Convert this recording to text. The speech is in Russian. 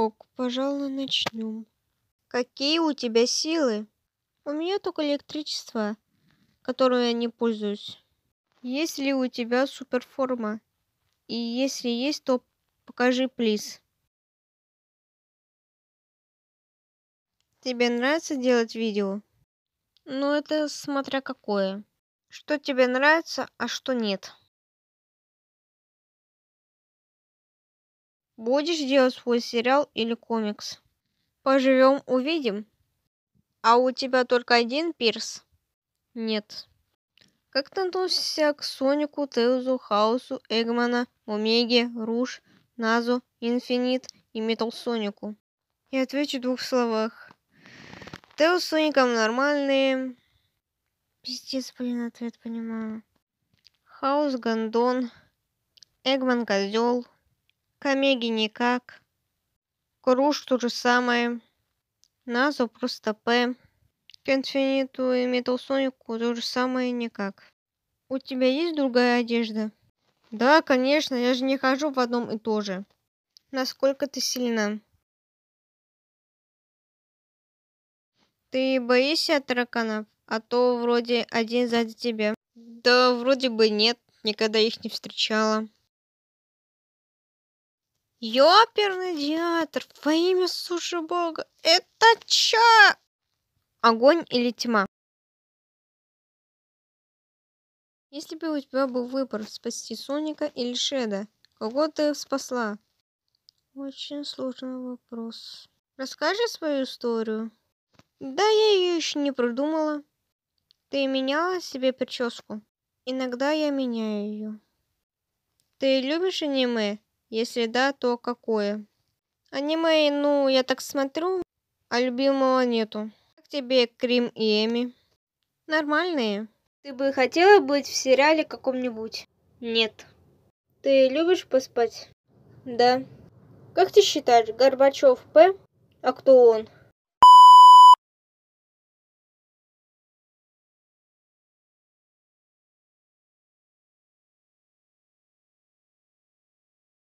Ок, пожалуй, начнем. Какие у тебя силы? У меня только электричество, которым я не пользуюсь. Есть ли у тебя суперформа? И если есть, то покажи, плиз. Тебе нравится делать видео? Ну, это смотря какое. Что тебе нравится, а что нет. Будешь делать свой сериал или комикс? Поживем, увидим. А у тебя только один пирс? Нет. Как ты относишься к Сонику, Тейлзу, Хаосу, Эгмана, Омеге, Руш, Назу, Инфинит и Метал Сонику? Я отвечу в двух словах. Тейлз с Соником нормальные. Пиздец, блин, ответ понимаю. Хаос Гондон. Эгман Козел. Камеги никак. Круш то же самое. Назу просто П. К и Металсонику Сонику то же самое никак. У тебя есть другая одежда? Да, конечно, я же не хожу в одном и то же. Насколько ты сильна? Ты боишься тараканов? А то вроде один сзади тебя. Да, вроде бы нет, никогда их не встречала. Я диатр, во имя суши бога. Это чё? Огонь или тьма? Если бы у тебя был выбор спасти Соника или Шеда, кого ты спасла? Очень сложный вопрос. Расскажи свою историю. Да, я ее еще не продумала. Ты меняла себе прическу. Иногда я меняю ее. Ты любишь аниме? Если да, то какое? Аниме, ну, я так смотрю, а любимого нету. Как тебе Крим и Эми? Нормальные. Ты бы хотела быть в сериале каком-нибудь? Нет. Ты любишь поспать? Да. Как ты считаешь, Горбачев П? А кто он?